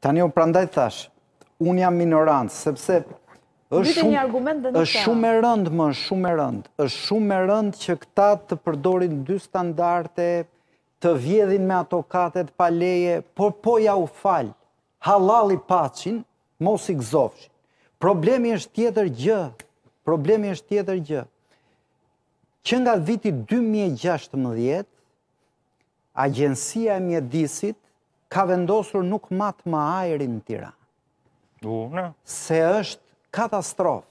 Tani u prandaj thash, unë jam minorantë, sepse është shumë e rëndë, më është shumë e rëndë, është shumë e rëndë që këta të përdorin dy standarte, të vjedhin me ato katet, paleje, por po ja u falë, halali pacin, mos i gëzofshin. Problemi është tjetër gjë, problemi është tjetër gjë. Që nga viti 2016, agjensia e mjedisit ka vendosur nuk matë ma ajerin të tira. Se është katastrof.